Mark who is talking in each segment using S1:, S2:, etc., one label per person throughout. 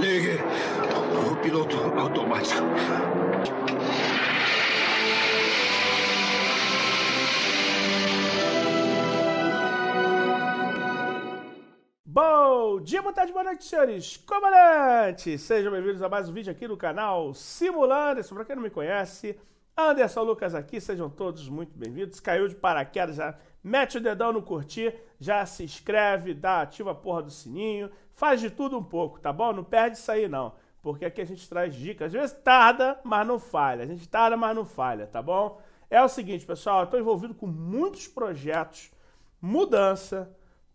S1: Ligue o piloto automático. Bom dia, boa tarde, boa noite, senhores comandantes! Sejam bem-vindos a mais um vídeo aqui no canal Simulanderson. Para quem não me conhece, Anderson Lucas aqui, sejam todos muito bem-vindos. Caiu de paraquedas já mete o dedão no curtir, já se inscreve, dá, ativa a porra do sininho, faz de tudo um pouco, tá bom? Não perde isso aí não, porque aqui a gente traz dicas. Às vezes tarda, mas não falha. A gente tarda, mas não falha, tá bom? É o seguinte, pessoal, eu tô envolvido com muitos projetos, mudança,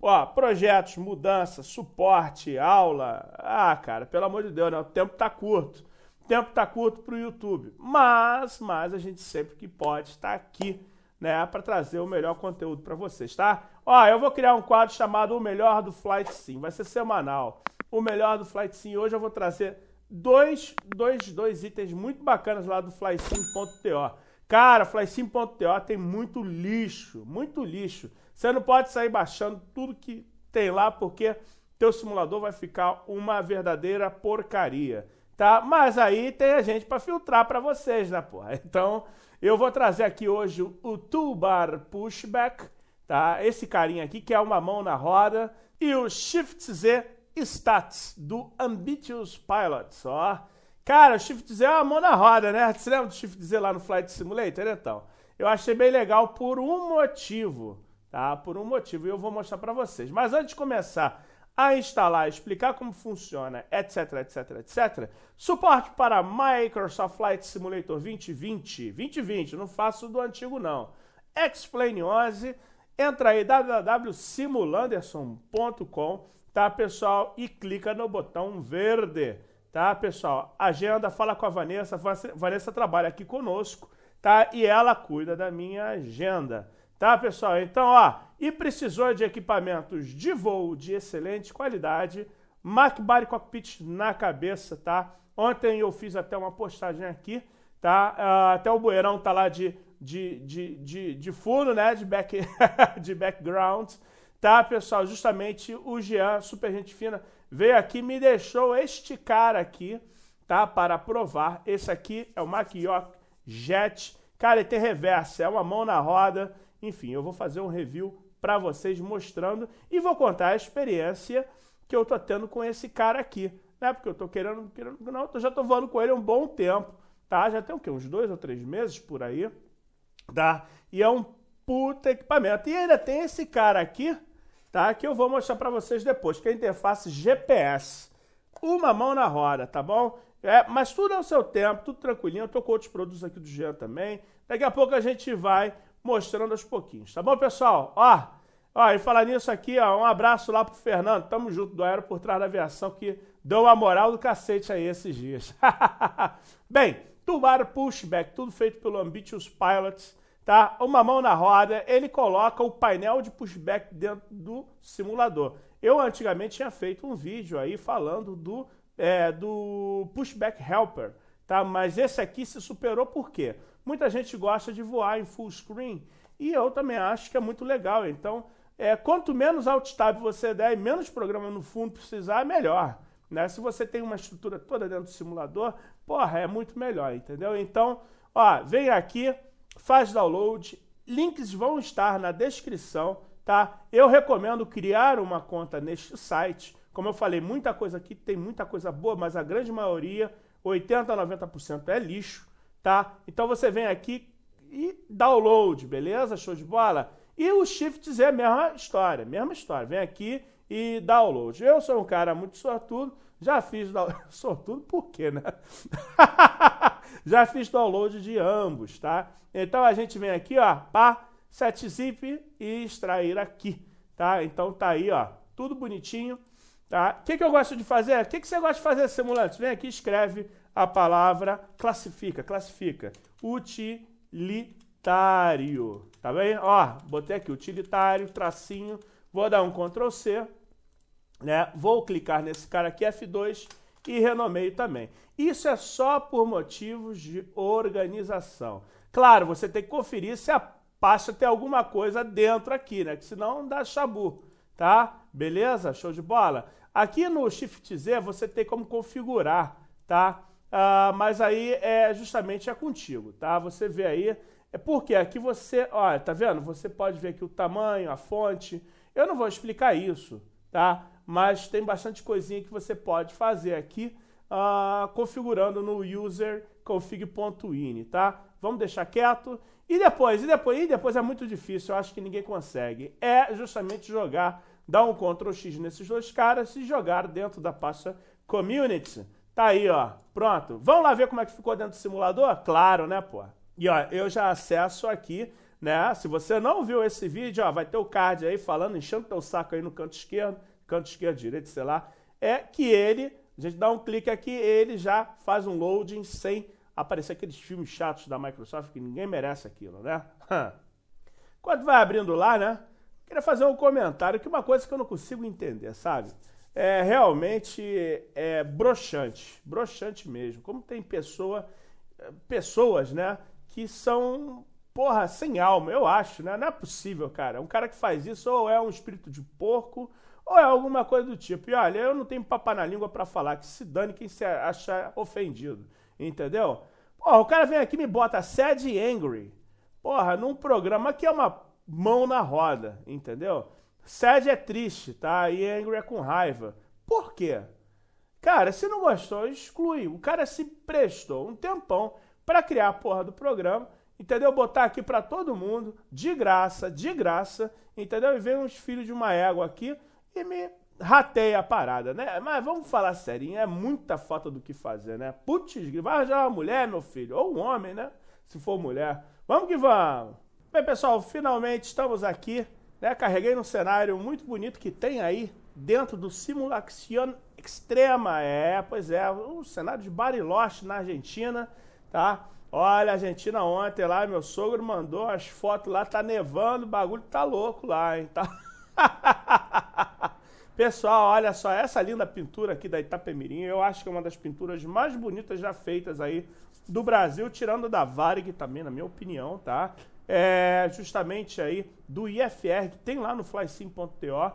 S1: ó, projetos, mudança, suporte, aula. Ah, cara, pelo amor de Deus, né? O tempo tá curto. O tempo tá curto pro YouTube. Mas, mas a gente sempre que pode está aqui né, para trazer o melhor conteúdo para vocês, tá? Ó, eu vou criar um quadro chamado O Melhor do Flight Sim, vai ser semanal. O Melhor do Flight Sim, hoje eu vou trazer dois, dois, dois itens muito bacanas lá do flysim.to. Cara, flysim.to tem muito lixo, muito lixo. Você não pode sair baixando tudo que tem lá porque teu simulador vai ficar uma verdadeira porcaria tá? Mas aí tem a gente para filtrar para vocês, né, porra? Então, eu vou trazer aqui hoje o Toolbar Pushback, tá? Esse carinha aqui que é uma mão na roda e o Shift Z Stats do Ambitious Pilots, ó. Cara, o Shift Z é uma mão na roda, né? Você lembra do Shift Z lá no Flight Simulator, né, então? Eu achei bem legal por um motivo, tá? Por um motivo, e eu vou mostrar para vocês. Mas antes de começar a instalar, explicar como funciona, etc, etc, etc. Suporte para Microsoft Flight Simulator 2020, 2020, não faço do antigo não. Explainiose, entra aí www.simulanderson.com, tá pessoal, e clica no botão verde, tá pessoal? Agenda, fala com a Vanessa, Vanessa trabalha aqui conosco, tá? E ela cuida da minha agenda. Tá, pessoal? Então, ó, e precisou de equipamentos de voo de excelente qualidade, MacBar Cockpit na cabeça, tá? Ontem eu fiz até uma postagem aqui, tá? Ah, até o bueirão tá lá de, de, de, de, de fundo, né? De, back, de background, tá, pessoal? Justamente o Jean, super gente fina, veio aqui me deixou este cara aqui, tá? Para provar. Esse aqui é o Mac York Jet. Cara, ele tem reversa, é uma mão na roda, enfim, eu vou fazer um review para vocês mostrando e vou contar a experiência que eu tô tendo com esse cara aqui, né? Porque eu tô querendo, querendo não, eu já tô voando com ele há um bom tempo, tá? Já tem o quê? Uns dois ou três meses por aí, tá? E é um puta equipamento. E ainda tem esse cara aqui, tá? Que eu vou mostrar para vocês depois, que é a interface GPS. Uma mão na roda, tá bom? É, mas tudo ao seu tempo, tudo tranquilinho. Eu tô com outros produtos aqui do Jean também. Daqui a pouco a gente vai mostrando aos pouquinhos. Tá bom, pessoal? Ó, ó e falar nisso aqui, ó, um abraço lá pro Fernando. Tamo junto do Aero por trás da aviação que deu uma moral do cacete aí esses dias. Bem, tubar pushback, tudo feito pelo Ambitious Pilots, tá? Uma mão na roda, ele coloca o painel de pushback dentro do simulador. Eu antigamente tinha feito um vídeo aí falando do, é, do pushback helper, tá? Mas esse aqui se superou por quê? Muita gente gosta de voar em full screen e eu também acho que é muito legal. Então, é, quanto menos alt tab você der e menos programa no fundo precisar, melhor. Né? Se você tem uma estrutura toda dentro do simulador, porra, é muito melhor, entendeu? Então, ó, vem aqui, faz download, links vão estar na descrição, tá? Eu recomendo criar uma conta neste site. Como eu falei, muita coisa aqui, tem muita coisa boa, mas a grande maioria, 80 a 90% é lixo tá? Então você vem aqui e download, beleza? Show de bola? E o Shift Z é a mesma história, mesma história. Vem aqui e download. Eu sou um cara muito sortudo, já fiz download. Sortudo por quê, né? já fiz download de ambos, tá? Então a gente vem aqui, ó, pá, set zip e extrair aqui, tá? Então tá aí, ó, tudo bonitinho, tá? O que, que eu gosto de fazer? O que, que você gosta de fazer, simulante? Vem aqui, escreve a palavra classifica, classifica. Utilitário. Tá bem? Ó, botei aqui utilitário, tracinho. Vou dar um Ctrl C, né? Vou clicar nesse cara aqui, F2, e renomeio também. Isso é só por motivos de organização. Claro, você tem que conferir se a pasta tem alguma coisa dentro aqui, né? Que senão dá chabu, tá? Beleza? Show de bola? Aqui no Shift Z você tem como configurar, tá? Ah, mas aí é justamente é contigo, tá? Você vê aí. É porque aqui é você, olha, tá vendo? Você pode ver aqui o tamanho, a fonte. Eu não vou explicar isso, tá? Mas tem bastante coisinha que você pode fazer aqui ah, configurando no user config.ini, tá? Vamos deixar quieto. E depois, e depois, e depois é muito difícil, eu acho que ninguém consegue. É justamente jogar, dar um Ctrl X nesses dois caras e jogar dentro da pasta community. Tá aí, ó. Pronto. Vamos lá ver como é que ficou dentro do simulador? Claro, né, pô? E ó, eu já acesso aqui, né? Se você não viu esse vídeo, ó, vai ter o card aí falando, enchendo teu saco aí no canto esquerdo, canto esquerdo, direito, sei lá. É que ele, a gente dá um clique aqui, ele já faz um loading sem aparecer aqueles filmes chatos da Microsoft que ninguém merece aquilo, né? Quando vai abrindo lá, né? Queria fazer um comentário que é uma coisa que eu não consigo entender, sabe? é realmente é broxante, broxante mesmo. Como tem pessoa, pessoas, né, que são porra sem alma, eu acho, né? Não é possível, cara. Um cara que faz isso ou é um espírito de porco ou é alguma coisa do tipo. E olha, eu não tenho papo na língua para falar que se dane quem se achar ofendido, entendeu? Porra, o cara vem aqui e me bota sad e angry. Porra, num programa que é uma mão na roda, entendeu? Sad é triste, tá? E angry é com raiva. Por quê? Cara, se não gostou, exclui. O cara se prestou um tempão para criar a porra do programa, entendeu? Botar aqui para todo mundo, de graça, de graça, entendeu? E vem uns filhos de uma égua aqui e me rateia a parada, né? Mas vamos falar serinho, é muita falta do que fazer, né? Putz, vai arranjar uma mulher, meu filho, ou um homem, né? Se for mulher. Vamos que vamos! Bem, pessoal, finalmente estamos aqui né? Carreguei num cenário muito bonito que tem aí dentro do Simulacion Extrema. É, pois é, um cenário de Bariloche na Argentina, tá? Olha, a Argentina ontem lá, meu sogro mandou as fotos lá, tá nevando, o bagulho tá louco lá, hein? Tá... Pessoal, olha só, essa linda pintura aqui da Itapemirim, eu acho que é uma das pinturas mais bonitas já feitas aí do Brasil, tirando da Varig também, na minha opinião, tá? é, justamente aí do IFR, que tem lá no flysim.to.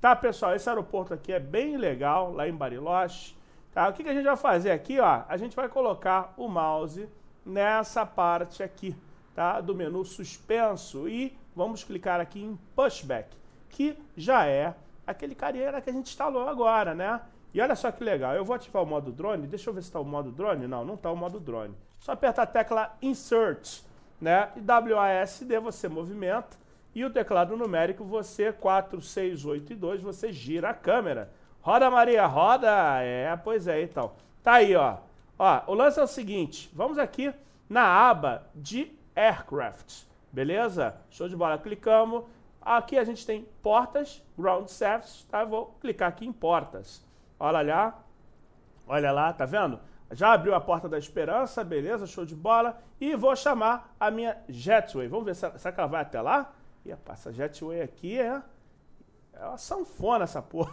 S1: Tá, pessoal? Esse aeroporto aqui é bem legal, lá em Bariloche. Tá? O que, que a gente vai fazer aqui? Ó? A gente vai colocar o mouse nessa parte aqui tá? do menu suspenso e vamos clicar aqui em Pushback, que já é aquele carinha que a gente instalou agora, né? E olha só que legal, eu vou ativar o modo drone, deixa eu ver se está o modo drone. Não, não está o modo drone. Só aperta a tecla Insert né? E WASD você movimenta e o teclado numérico você 4, 6, 8 e 2, você gira a câmera. Roda Maria, roda. É, pois é, então. Tá aí, ó. Ó, o lance é o seguinte, vamos aqui na aba de aircraft, beleza? Show de bola, clicamos. Aqui a gente tem portas, ground services, tá? Eu vou clicar aqui em portas. Olha lá, olha lá, tá vendo? Já abriu a porta da esperança, beleza, show de bola. E vou chamar a minha Jetway. Vamos ver se, será que ela vai até lá? E essa Jetway aqui é. É uma sanfona essa porra.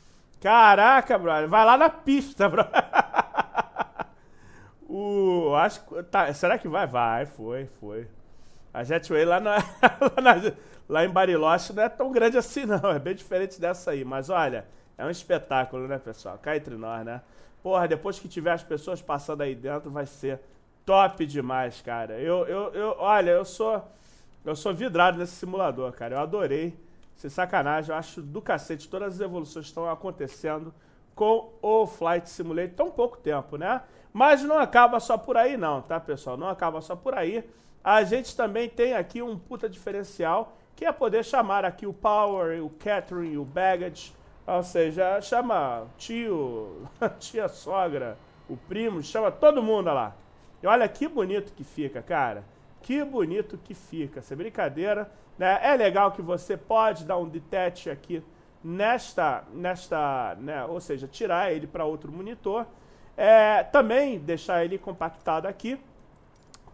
S1: Caraca, brother. Vai lá na pista, brother. O, acho, tá, será que vai? Vai, foi, foi. A Jetway lá, na, lá, na, lá em Bariloche não é tão grande assim, não. É bem diferente dessa aí. Mas olha, é um espetáculo, né, pessoal? Cai entre nós, né? Porra, depois que tiver as pessoas passando aí dentro, vai ser top demais, cara. Eu, eu, eu olha, eu sou. Eu sou vidrado nesse simulador, cara. Eu adorei. Sem sacanagem, eu acho do cacete. Todas as evoluções estão acontecendo com o Flight Simulator tão pouco tempo, né? Mas não acaba só por aí, não, tá, pessoal? Não acaba só por aí. A gente também tem aqui um puta diferencial que é poder chamar aqui o Power, o Catherine, o Baggage ou seja, chama tio, tia sogra, o primo, chama todo mundo lá. E olha que bonito que fica, cara. Que bonito que fica. Essa brincadeira, né? É legal que você pode dar um detete aqui nesta, nesta, né? Ou seja, tirar ele para outro monitor. É, também deixar ele compactado aqui,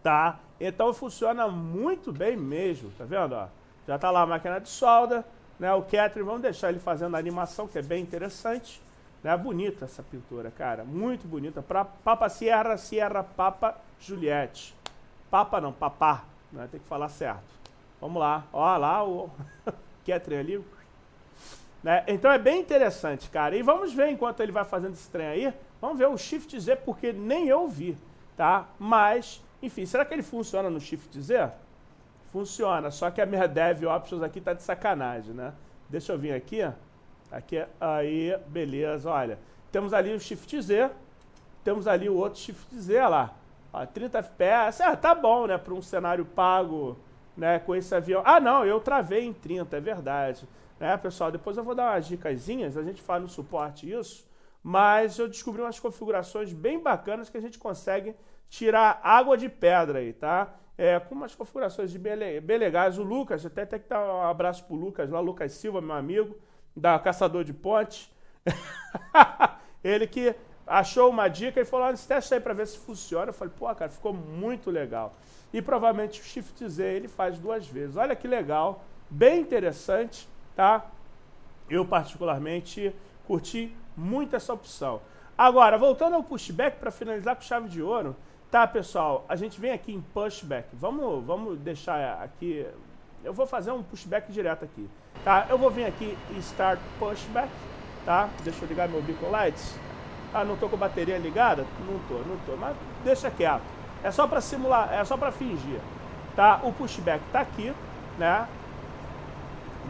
S1: tá? Então funciona muito bem mesmo, tá vendo? Ó? Já tá lá a máquina de solda. Né, o Ketri, vamos deixar ele fazendo a animação, que é bem interessante. Né, bonita essa pintura, cara. Muito bonita. Pra Papa Sierra, Sierra Papa Juliette. Papa não, papá. Né, tem que falar certo. Vamos lá. olha lá o Ketri ali. Né, então é bem interessante, cara. E vamos ver enquanto ele vai fazendo esse trem aí. Vamos ver o Shift Z, porque nem eu vi, tá? Mas, enfim, será que ele funciona no Shift Z? Funciona, só que a minha dev options aqui tá de sacanagem, né? Deixa eu vir aqui. Aqui, aí, beleza, olha. Temos ali o Shift Z, temos ali o outro Shift Z lá. Ó, 30 FPS, ah, tá bom, né? Para um cenário pago, né? Com esse avião. Ah, não, eu travei em 30, é verdade. Né, pessoal, depois eu vou dar umas dicasinhas, a gente fala no suporte isso, mas eu descobri umas configurações bem bacanas que a gente consegue tirar água de pedra aí, tá? É, com umas configurações bem, bem legais. O Lucas, até tem que dar tá, um abraço pro Lucas lá, Lucas Silva, meu amigo, da Caçador de Pontes. ele que achou uma dica e falou: ah, testa aí para ver se funciona. Eu falei: pô, cara, ficou muito legal. E provavelmente o Shift Z ele faz duas vezes. Olha que legal, bem interessante, tá? Eu, particularmente, curti muito essa opção. Agora, voltando ao pushback para finalizar com chave de ouro. Tá, pessoal, a gente vem aqui em pushback. Vamos, vamos deixar aqui. Eu vou fazer um pushback direto aqui. Tá? Eu vou vir aqui e start pushback. Tá? Deixa eu ligar meu beacon lights. Ah, não tô com bateria ligada? Não tô, não tô. Mas deixa quieto. É só para simular, é só para fingir. Tá? O pushback tá aqui, né?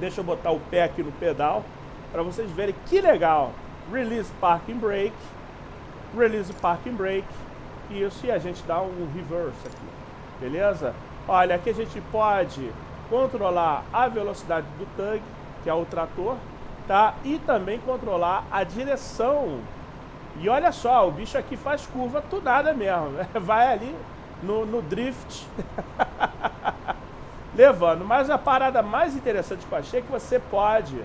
S1: Deixa eu botar o pé aqui no pedal para vocês verem que legal. Release parking brake. Release parking brake isso e a gente dá um reverse aqui, beleza? Olha, aqui a gente pode controlar a velocidade do tug, que é o trator, tá? E também controlar a direção. E olha só, o bicho aqui faz curva tunada mesmo, né? vai ali no, no drift, levando. Mas a parada mais interessante que eu achei é que você pode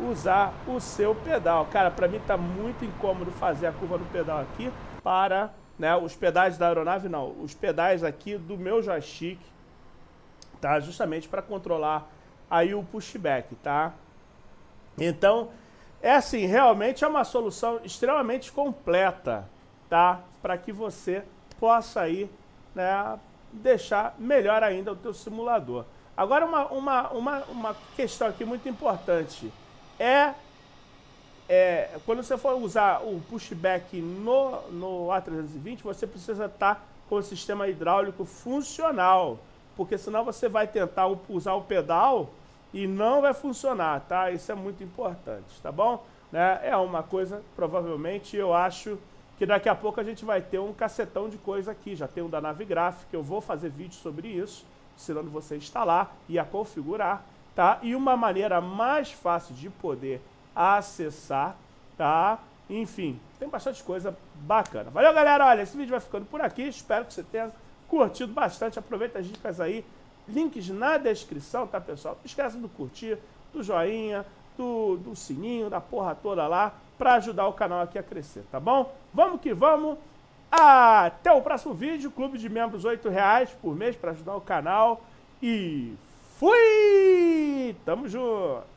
S1: usar o seu pedal. Cara, para mim tá muito incômodo fazer a curva no pedal aqui para né, os pedais da aeronave não, os pedais aqui do meu joystick, tá? Justamente para controlar aí o pushback, tá? Então, é assim, realmente é uma solução extremamente completa, tá? Para que você possa aí, né, deixar melhor ainda o teu simulador. Agora uma, uma, uma, uma questão aqui muito importante é é, quando você for usar o pushback no, no A320, você precisa estar tá com o sistema hidráulico funcional, porque senão você vai tentar usar o pedal e não vai funcionar, tá? Isso é muito importante, tá bom? Né? É uma coisa, provavelmente, eu acho que daqui a pouco a gente vai ter um cacetão de coisa aqui. Já tem um da Nave Gráfica, eu vou fazer vídeo sobre isso, ensinando você a instalar e a configurar, tá? E uma maneira mais fácil de poder acessar, tá? Enfim, tem bastante coisa bacana. Valeu, galera. Olha, esse vídeo vai ficando por aqui. Espero que você tenha curtido bastante. Aproveita as dicas aí. Links na descrição, tá, pessoal? Não esquece do curtir, do joinha, do, do sininho, da porra toda lá, para ajudar o canal aqui a crescer, tá bom? Vamos que vamos. Até o próximo vídeo. Clube de membros, R$ reais por mês para ajudar o canal. E fui! Tamo junto!